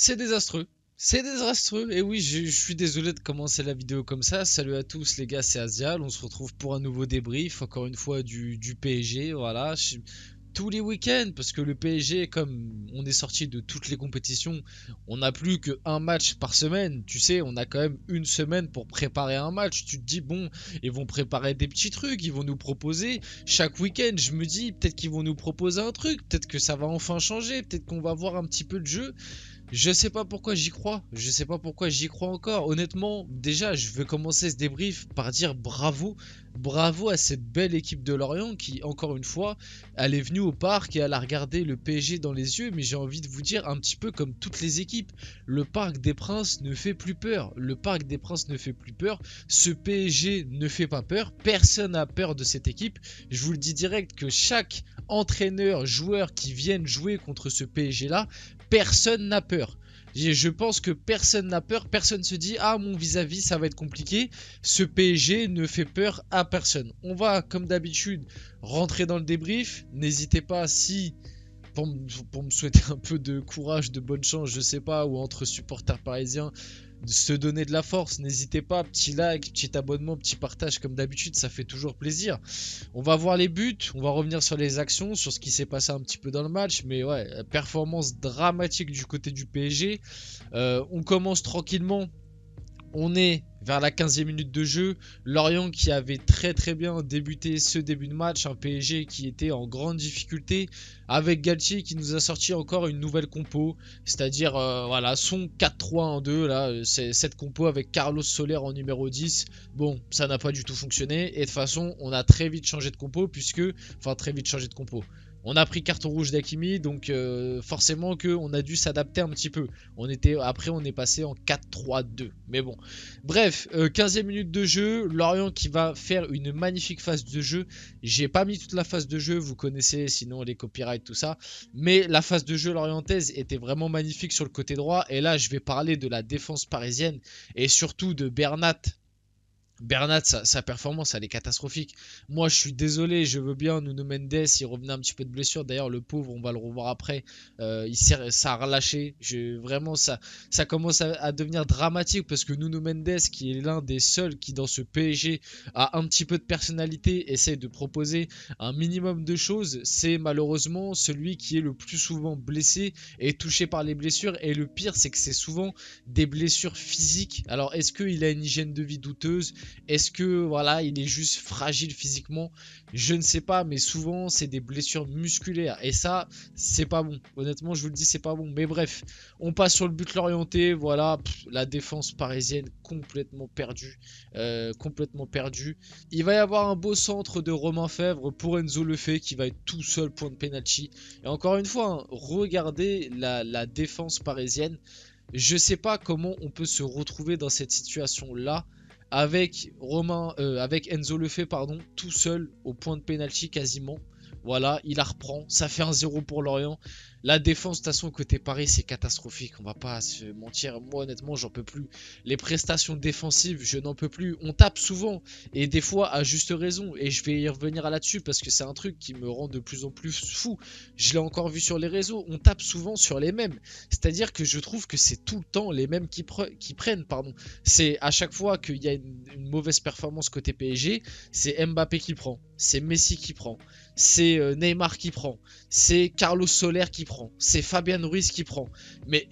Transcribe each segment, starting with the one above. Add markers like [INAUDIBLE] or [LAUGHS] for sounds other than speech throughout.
C'est désastreux. C'est désastreux. Et oui, je, suis désolé de commencer la vidéo comme ça. Salut à tous les gars, c'est Asial. On se retrouve pour un nouveau débrief, encore une fois, du, PSG. Voilà. tous les week-ends, parce que le PSG, comme on est sorti de toutes les compétitions, on n'a plus qu'un match par semaine. Tu sais, on a quand même une semaine pour préparer un match. Tu te dis, bon, ils vont préparer des petits trucs, ils vont nous proposer. Chaque week-end, je me dis, peut-être qu'ils vont nous proposer un truc, peut-être que ça va enfin changer, peut-être qu'on va voir un petit peu de jeu. Je sais pas pourquoi j'y crois. Je sais pas pourquoi j'y crois encore. Honnêtement, déjà, je veux commencer ce débrief par dire bravo. Bravo à cette belle équipe de Lorient qui, encore une fois, elle est venue au parc et elle a regardé le PSG dans les yeux. Mais j'ai envie de vous dire, un petit peu comme toutes les équipes, le Parc des Princes ne fait plus peur. Le Parc des Princes ne fait plus peur. Ce PSG ne fait pas peur. Personne n'a peur de cette équipe. Je vous le dis direct que chaque entraîneur, joueur qui vienne jouer contre ce PSG-là personne n'a peur. Je pense que personne n'a peur, personne se dit ah mon vis-à-vis ça va être compliqué. Ce PSG ne fait peur à personne. On va comme d'habitude rentrer dans le débrief. N'hésitez pas si pour, pour, me souhaiter un peu de courage, de bonne chance, je sais pas, ou entre supporters parisiens, se donner de la force. N'hésitez pas, petit like, petit abonnement, petit partage comme d'habitude, ça fait toujours plaisir. On va voir les buts, on va revenir sur les actions, sur ce qui s'est passé un petit peu dans le match, mais ouais, performance dramatique du côté du PSG. Euh, on commence tranquillement on est vers la 15e minute de jeu. Lorient qui avait très très bien débuté ce début de match, un PSG qui était en grande difficulté, avec Galtier qui nous a sorti encore une nouvelle compo, c'est-à-dire euh, voilà son 4-3-1-2, là, cette compo avec Carlos Soler en numéro 10. Bon, ça n'a pas du tout fonctionné, et de toute façon, on a très vite changé de compo, puisque, enfin très vite changé de compo. On a pris carton rouge d'Akimi, donc euh, forcément forcément qu'on a dû s'adapter un petit peu. On était, après, on est passé en 4-3-2. Mais bon. Bref, 15e euh, minute de jeu. Lorient qui va faire une magnifique phase de jeu. J'ai pas mis toute la phase de jeu, vous connaissez sinon les copyrights, tout ça. Mais la phase de jeu lorientaise était vraiment magnifique sur le côté droit. Et là, je vais parler de la défense parisienne et surtout de Bernat Bernat, sa, performance, elle est catastrophique. Moi, je suis désolé, je veux bien Nuno Mendes, il revenait un petit peu de blessure. D'ailleurs, le pauvre, on va le revoir après. Euh, il ça a relâché. vraiment, ça, ça commence à, devenir dramatique parce que Nuno Mendes, qui est l'un des seuls qui, dans ce PSG, a un petit peu de personnalité, Essaye de proposer un minimum de choses, c'est malheureusement celui qui est le plus souvent blessé et touché par les blessures. Et le pire, c'est que c'est souvent des blessures physiques. Alors, est-ce qu'il a une hygiène de vie douteuse est-ce que voilà, il est juste fragile physiquement Je ne sais pas, mais souvent c'est des blessures musculaires et ça, c'est pas bon. Honnêtement, je vous le dis, c'est pas bon. Mais bref, on passe sur le but l'orienté. Voilà, la défense parisienne complètement perdue, euh, complètement perdue. Il va y avoir un beau centre de Romain Fèvre pour Enzo Lefebvre qui va être tout seul point de penalty. Et encore une fois, hein, regardez la, défense parisienne. Je ne sais pas comment on peut se retrouver dans cette situation là avec Romain, euh, avec Enzo Lefebvre, pardon, tout seul au point de pénalty quasiment. Voilà, il la reprend. Ça fait un 0 pour Lorient. La défense, de toute façon, côté Paris, c'est catastrophique. On va pas se mentir. Moi, honnêtement, j'en peux plus. Les prestations défensives, je n'en peux plus. On tape souvent. Et des fois, à juste raison. Et je vais y revenir là-dessus parce que c'est un truc qui me rend de plus en plus fou. Je l'ai encore vu sur les réseaux. On tape souvent sur les mêmes. C'est-à-dire que je trouve que c'est tout le temps les mêmes qui, prennent. pardon. C'est à chaque fois qu'il y a une, une mauvaise performance côté PSG, c'est Mbappé qui prend. C'est Messi qui prend c'est euh, Neymar qui prend, c'est Carlos Soler qui prend, c'est Fabian Ruiz qui prend. Mais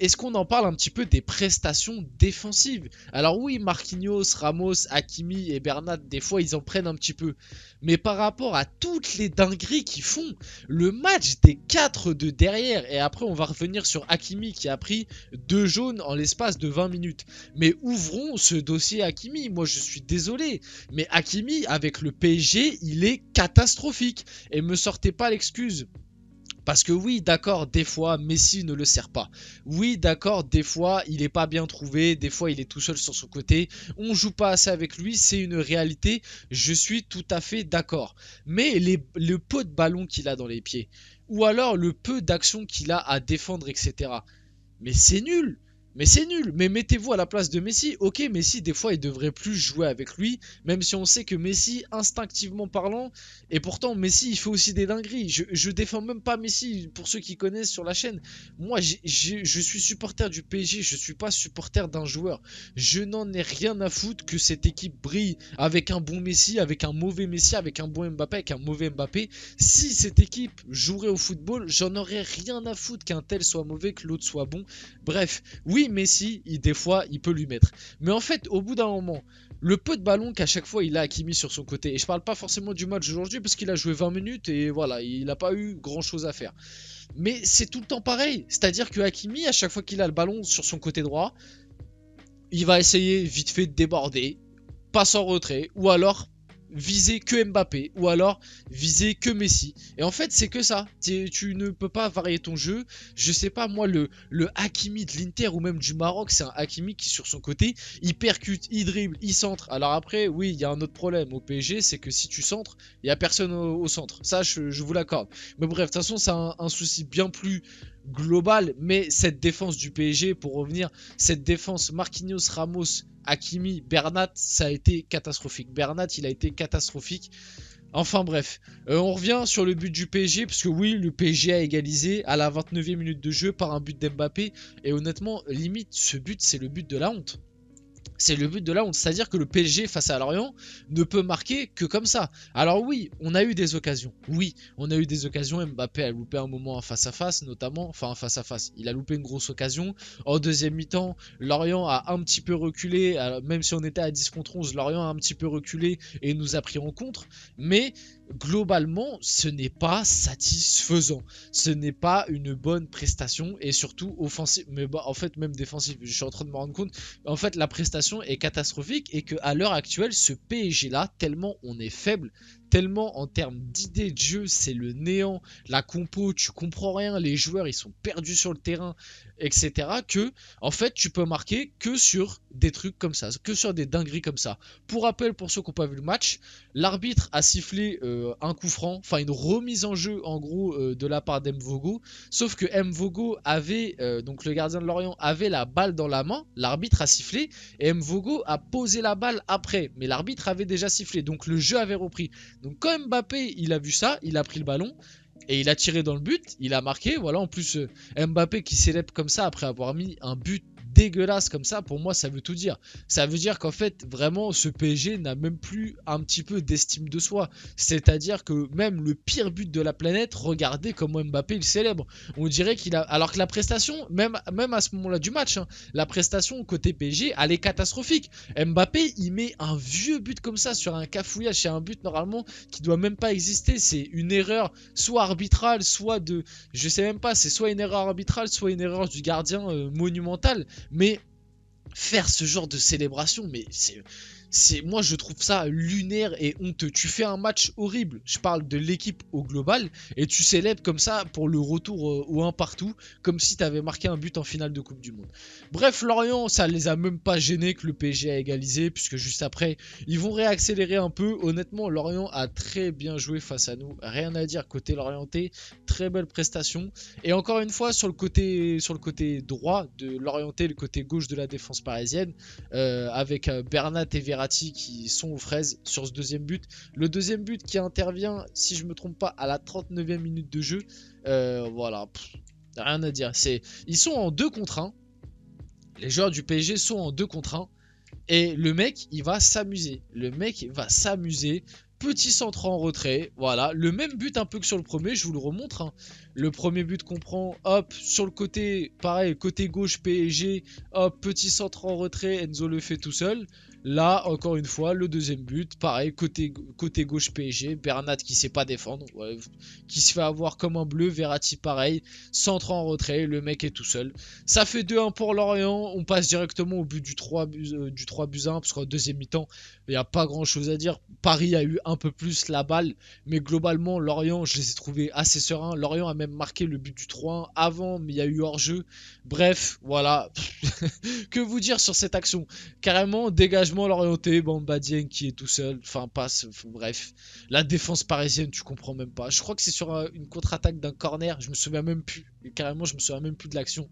est-ce qu'on en parle un petit peu des prestations défensives Alors oui, Marquinhos, Ramos, Hakimi et Bernat, des fois ils en prennent un petit peu. Mais par rapport à toutes les dingueries qu'ils font, le match des 4 de derrière, et après on va revenir sur Hakimi qui a pris deux jaunes en l'espace de 20 minutes. Mais ouvrons ce dossier Hakimi, moi je suis désolé. Mais Hakimi avec le PSG, il est catastrophique. Et me sortez pas l'excuse parce que oui, d'accord, des fois, Messi ne le sert pas. Oui, d'accord, des fois, il n'est pas bien trouvé, des fois, il est tout seul sur son côté. On joue pas assez avec lui, c'est une réalité. Je suis tout à fait d'accord. Mais le peu de ballon qu'il a dans les pieds, ou alors le peu d'action qu'il a à défendre, etc. Mais c'est nul mais c'est nul. Mais mettez-vous à la place de Messi. Ok, Messi, des fois, il devrait plus jouer avec lui. Même si on sait que Messi, instinctivement parlant, et pourtant, Messi, il fait aussi des dingueries. Je, je défends même pas Messi, pour ceux qui connaissent sur la chaîne. Moi, je suis supporter du PSG. Je suis pas supporter d'un joueur. Je n'en ai rien à foutre que cette équipe brille avec un bon Messi, avec un mauvais Messi, avec un bon Mbappé, avec un mauvais Mbappé. Si cette équipe jouerait au football, j'en aurais rien à foutre qu'un tel soit mauvais, que l'autre soit bon. Bref, oui, mais Messi, il, des fois, il peut lui mettre. Mais en fait, au bout d'un moment, le peu de ballon qu'à chaque fois il a Hakimi sur son côté, et je parle pas forcément du match aujourd'hui parce qu'il a joué 20 minutes et voilà, il n'a pas eu grand chose à faire. Mais c'est tout le temps pareil, c'est-à-dire que Hakimi, à chaque fois qu'il a le ballon sur son côté droit, il va essayer vite fait de déborder, Pas sans retrait, ou alors viser que Mbappé ou alors viser que Messi. Et en fait, c'est que ça. Tu ne peux pas varier ton jeu. Je sais pas, moi, le, Hakimi de l'Inter ou même du Maroc, c'est un Hakimi qui, sur son côté, il percute, il dribble, il centre. Alors après, oui, il y a un autre problème au PSG, c'est que si tu centres, il n'y a personne au, centre. Ça, je, vous l'accorde. Mais bref, de toute façon, c'est un, un souci bien plus global. Mais cette défense du PSG, pour revenir, cette défense Marquinhos, Ramos, Hakimi, Bernat, ça a été catastrophique. Bernat, il a été catastrophique. Enfin bref, euh, on revient sur le but du PSG, parce que oui, le PSG a égalisé à la 29e minute de jeu par un but d'Mbappé, et honnêtement, limite, ce but, c'est le but de la honte. C'est le but de la honte. C'est-à-dire que le PSG face à Lorient ne peut marquer que comme ça. Alors oui, on a eu des occasions. Oui, on a eu des occasions. Mbappé a loupé un moment en face à face, notamment. Enfin, face à face. Il a loupé une grosse occasion. En deuxième mi-temps, Lorient a un petit peu reculé. même si on était à 10 contre 11, Lorient a un petit peu reculé et nous a pris en contre. Mais globalement, ce n'est pas satisfaisant. Ce n'est pas une bonne prestation. Et surtout offensive. Mais bah, en fait, même défensive. Je suis en train de me rendre compte. En fait, la prestation est catastrophique et que à l'heure actuelle, ce PSG-là, tellement on est faible, tellement en termes d'idées de jeu, c'est le néant, la compo, tu comprends rien, les joueurs ils sont perdus sur le terrain, etc. Que en fait, tu peux marquer que sur des trucs comme ça, que sur des dingueries comme ça. Pour rappel, pour ceux qui n'ont pas vu le match, l'arbitre a sifflé euh, un coup franc, enfin une remise en jeu en gros euh, de la part d'Mvogo, sauf que Mvogo avait, euh, donc le gardien de Lorient, avait la balle dans la main, l'arbitre a sifflé, et Vogo a posé la balle après, mais l'arbitre avait déjà sifflé, donc le jeu avait repris. Donc quand Mbappé, il a vu ça, il a pris le ballon, et il a tiré dans le but, il a marqué. Voilà, en plus, euh, Mbappé qui célèbre comme ça après avoir mis un but dégueulasse comme ça, pour moi, ça veut tout dire. Ça veut dire qu'en fait, vraiment, ce PSG n'a même plus un petit peu d'estime de soi. C'est-à-dire que même le pire but de la planète, regardez comment Mbappé il célèbre. On dirait qu'il a. Alors que la prestation, même, à ce moment-là du match, hein, la prestation côté PSG, elle est catastrophique. Mbappé, il met un vieux but comme ça sur un cafouillage, c'est un but normalement qui doit même pas exister. C'est une erreur, soit arbitrale, soit de. Je sais même pas, c'est soit une erreur arbitrale, soit une erreur du gardien euh, monumental mais faire ce genre de célébration, mais c'est moi je trouve ça lunaire et honteux. Tu fais un match horrible. Je parle de l'équipe au global et tu célèbres comme ça pour le retour euh, au 1 partout comme si tu avais marqué un but en finale de Coupe du monde. Bref, Lorient, ça les a même pas gênés que le PSG a égalisé puisque juste après, ils vont réaccélérer un peu. Honnêtement, Lorient a très bien joué face à nous. Rien à dire côté l'orienté, très belle prestation et encore une fois sur le côté droit de l'orienté, le côté gauche de la défense parisienne euh, avec euh, Bernat et qui sont aux fraises sur ce deuxième but. Le deuxième but qui intervient, si je me trompe pas, à la 39e minute de jeu. Euh, voilà, rien à dire. C'est, ils sont en 2 contre 1. Les joueurs du PSG sont en 2 contre 1. Et le mec, il va s'amuser. Le mec va s'amuser. Petit centre en retrait. Voilà. Le même but un peu que sur le premier, je vous le remontre. Hein. Le premier but qu'on prend, hop, sur le côté, pareil, côté gauche PSG, hop, petit centre en retrait, Enzo le fait tout seul. Là, encore une fois, le deuxième but, pareil, côté, côté gauche PSG, Bernat qui sait pas défendre, qui se fait avoir comme un bleu, Verratti pareil, centre en retrait, le mec est tout seul. Ça fait 2-1 pour Lorient, on passe directement au but du 3, euh, du 1, parce qu'en deuxième mi-temps, il n'y a pas grand chose à dire. Paris a eu un peu plus la balle, mais globalement, Lorient, je les ai trouvés assez sereins. Lorient a même marqué le but du 3-1 avant, mais il y a eu hors-jeu. Bref, voilà. [LAUGHS] que vous dire sur cette action Carrément, dégage l'orienté, bon, qui est tout seul, enfin passe, bref. La défense parisienne, tu comprends même pas. Je crois que c'est sur euh, une contre-attaque d'un corner, je me souviens même plus carrément, je me souviens même plus de l'action.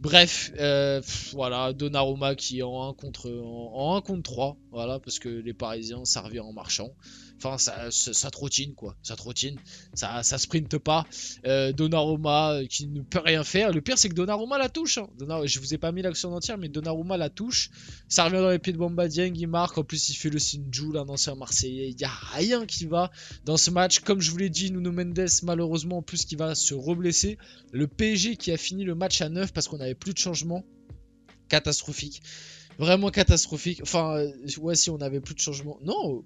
Bref, euh, voilà, Donnarumma qui est en 1 contre, en, contre 3, voilà, parce que les Parisiens, ça revient en marchant. Enfin, ça, ça, trottine, quoi. Ça trottine, ça, ça sprinte pas. Euh, Donnarumma euh, qui ne peut rien faire. Le pire, c'est que Donnarumma la touche. Hein. je vous ai pas mis l'action entière, mais Donnarumma la touche. Ça revient dans les pieds de Bamba il marque. En plus, il fait le Sinjou, là, Marseillais. Il y a rien qui va dans ce match. Comme je vous l'ai dit, Nuno Mendes, malheureusement, en plus, qui va se reblesser. Le PG qui a fini le match à 9 parce qu'on n'avait plus de changement. Catastrophique. Vraiment catastrophique. Enfin, euh, ouais, si on n'avait plus de changement. Non,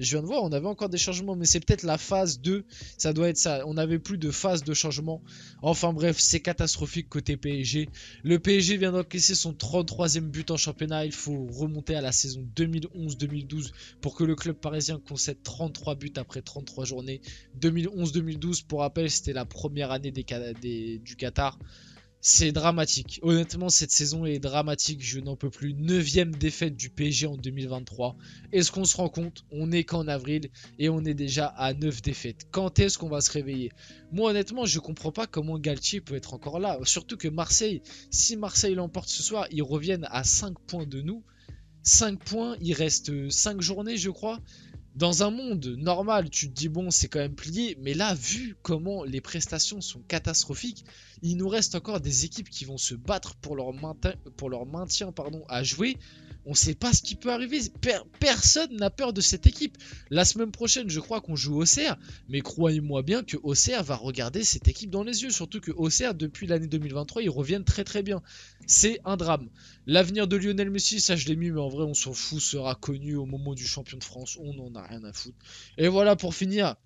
je viens de voir, on avait encore des changements, mais c'est peut-être la phase 2. Ça doit être ça. On n'avait plus de phase de changement. Enfin bref, c'est catastrophique côté PSG. Le PSG vient d'encaisser son 33e but en championnat. Il faut remonter à la saison 2011-2012 pour que le club parisien concède 33 buts après 33 journées. 2011-2012, pour rappel, c'était la première année du Qatar. C'est dramatique. Honnêtement, cette saison est dramatique. Je n'en peux plus. Neuvième défaite du PSG en 2023. Est-ce qu'on se rend compte On n'est qu'en avril et on est déjà à 9 défaites. Quand est-ce qu'on va se réveiller Moi, honnêtement, je ne comprends pas comment Galtier peut être encore là. Surtout que Marseille, si Marseille l'emporte ce soir, ils reviennent à 5 points de nous. 5 points, il reste 5 journées, je crois dans un monde normal, tu te dis bon, c'est quand même plié, mais là, vu comment les prestations sont catastrophiques, il nous reste encore des équipes qui vont se battre pour leur, maintien, pour leur maintien pardon, à jouer. On ne sait pas ce qui peut arriver. Personne n'a peur de cette équipe. La semaine prochaine, je crois qu'on joue Auxerre. Mais croyez-moi bien que Auxerre va regarder cette équipe dans les yeux. Surtout que Auxerre, depuis l'année 2023, ils reviennent très très bien. C'est un drame. L'avenir de Lionel Messi, ça je l'ai mis, mais en vrai, on s'en fout, sera connu au moment du champion de France. On n'en a rien à foutre. Et voilà, pour finir,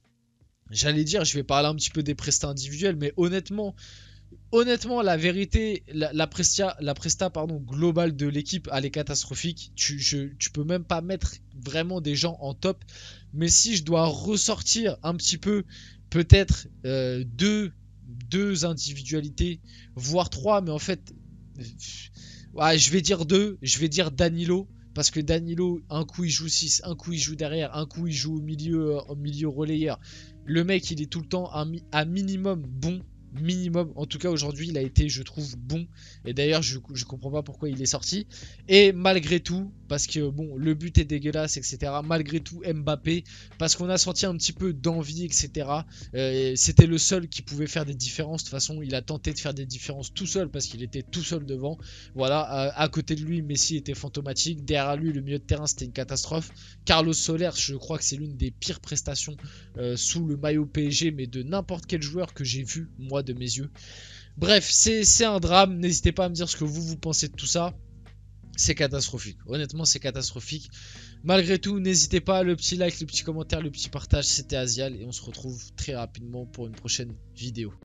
J'allais dire, je vais parler un petit peu des prestats individuels, mais honnêtement, honnêtement, la vérité, la, la presta pardon, globale de l'équipe, elle est catastrophique. Tu, peux même pas mettre vraiment des gens en top. Mais si je dois ressortir un petit peu, peut-être euh, deux, deux individualités, voire trois, mais en fait, euh, je vais dire deux. Je vais dire Danilo. Parce que Danilo, un coup il joue 6, un coup il joue derrière, un coup il joue au milieu, euh, au milieu relayeur. Le mec, il est tout le temps à un minimum bon minimum. En tout cas, aujourd'hui, il a été, je trouve, bon. Et d'ailleurs, je, comprends pas pourquoi il est sorti. Et malgré tout, parce que bon, le but est dégueulasse, etc. Malgré tout, Mbappé, parce qu'on a senti un petit peu d'envie, etc. Euh, c'était le seul qui pouvait faire des différences. De toute façon, il a tenté de faire des différences tout seul parce qu'il était tout seul devant. Voilà, à, côté de lui, Messi était fantomatique. Derrière lui, le milieu de terrain, c'était une catastrophe. Carlos Soler, je crois que c'est l'une des pires prestations euh, sous le maillot PSG, mais de n'importe quel joueur que j'ai vu, moi de mes yeux. Bref, c'est un drame. N'hésitez pas à me dire ce que vous, vous pensez de tout ça. C'est catastrophique. Honnêtement, c'est catastrophique. Malgré tout, n'hésitez pas, le petit like, le petit commentaire, le petit partage. C'était Asial et on se retrouve très rapidement pour une prochaine vidéo.